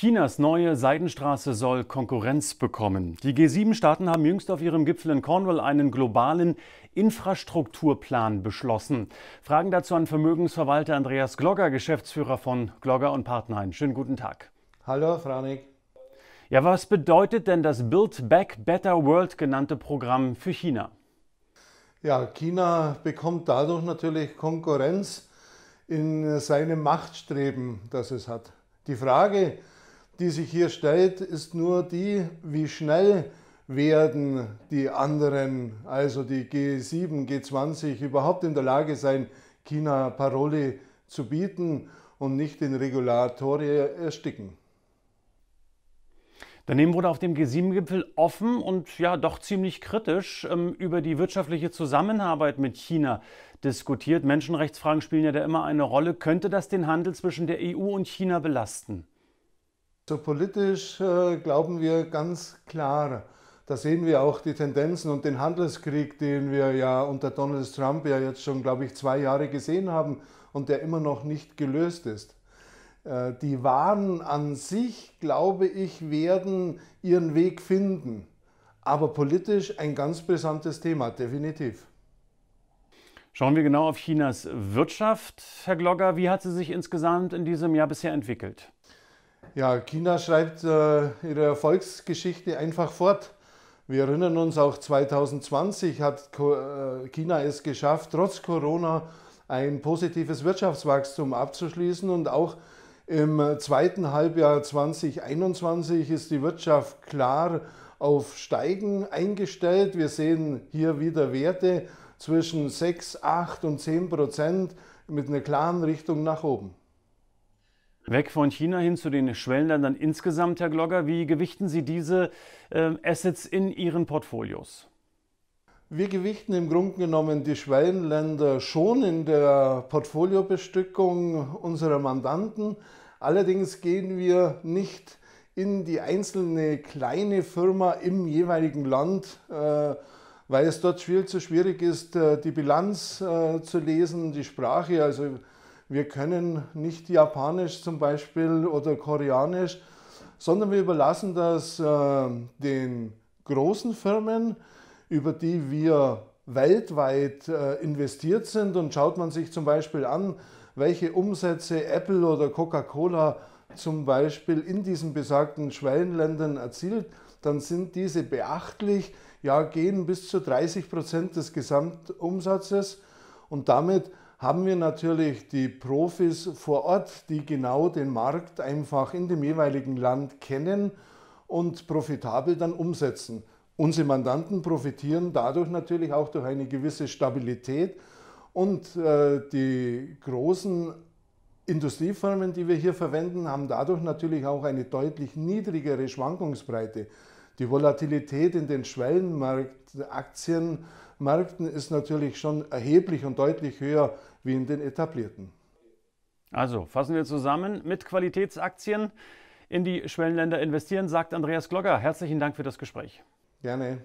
Chinas neue Seidenstraße soll Konkurrenz bekommen. Die G7-Staaten haben jüngst auf ihrem Gipfel in Cornwall einen globalen Infrastrukturplan beschlossen. Fragen dazu an Vermögensverwalter Andreas Glogger, Geschäftsführer von Glogger und Partnerin. Schönen guten Tag. Hallo, Frau Ja, was bedeutet denn das Build Back Better World genannte Programm für China? Ja, China bekommt dadurch natürlich Konkurrenz in seinem Machtstreben, das es hat. Die Frage, die sich hier stellt, ist nur die, wie schnell werden die anderen, also die G7, G20, überhaupt in der Lage sein, China Paroli zu bieten und nicht den Regulatorie ersticken. Daneben wurde auf dem G7-Gipfel offen und ja doch ziemlich kritisch ähm, über die wirtschaftliche Zusammenarbeit mit China diskutiert. Menschenrechtsfragen spielen ja da immer eine Rolle. Könnte das den Handel zwischen der EU und China belasten? So politisch äh, glauben wir ganz klar, da sehen wir auch die Tendenzen und den Handelskrieg, den wir ja unter Donald Trump ja jetzt schon, glaube ich, zwei Jahre gesehen haben und der immer noch nicht gelöst ist. Äh, die Waren an sich, glaube ich, werden ihren Weg finden. Aber politisch ein ganz brisantes Thema, definitiv. Schauen wir genau auf Chinas Wirtschaft. Herr Glogger, wie hat sie sich insgesamt in diesem Jahr bisher entwickelt? Ja, China schreibt äh, ihre Erfolgsgeschichte einfach fort. Wir erinnern uns auch 2020 hat äh, China es geschafft, trotz Corona ein positives Wirtschaftswachstum abzuschließen und auch im zweiten Halbjahr 2021 ist die Wirtschaft klar auf Steigen eingestellt. Wir sehen hier wieder Werte zwischen 6, 8 und 10 Prozent mit einer klaren Richtung nach oben. Weg von China hin zu den Schwellenländern insgesamt, Herr Glogger. Wie gewichten Sie diese ähm, Assets in Ihren Portfolios? Wir gewichten im Grunde genommen die Schwellenländer schon in der Portfoliobestückung unserer Mandanten. Allerdings gehen wir nicht in die einzelne kleine Firma im jeweiligen Land, äh, weil es dort viel zu schwierig ist, äh, die Bilanz äh, zu lesen, die Sprache. Also wir können nicht Japanisch zum Beispiel oder Koreanisch, sondern wir überlassen das äh, den großen Firmen, über die wir weltweit äh, investiert sind. Und schaut man sich zum Beispiel an, welche Umsätze Apple oder Coca-Cola zum Beispiel in diesen besagten Schwellenländern erzielt, dann sind diese beachtlich, ja, gehen bis zu 30 Prozent des Gesamtumsatzes und damit haben wir natürlich die Profis vor Ort, die genau den Markt einfach in dem jeweiligen Land kennen und profitabel dann umsetzen. Unsere Mandanten profitieren dadurch natürlich auch durch eine gewisse Stabilität und äh, die großen Industriefirmen, die wir hier verwenden, haben dadurch natürlich auch eine deutlich niedrigere Schwankungsbreite. Die Volatilität in den Schwellenmarktaktien Märkten ist natürlich schon erheblich und deutlich höher wie in den etablierten. Also fassen wir zusammen mit Qualitätsaktien in die Schwellenländer investieren, sagt Andreas Glogger. Herzlichen Dank für das Gespräch. Gerne.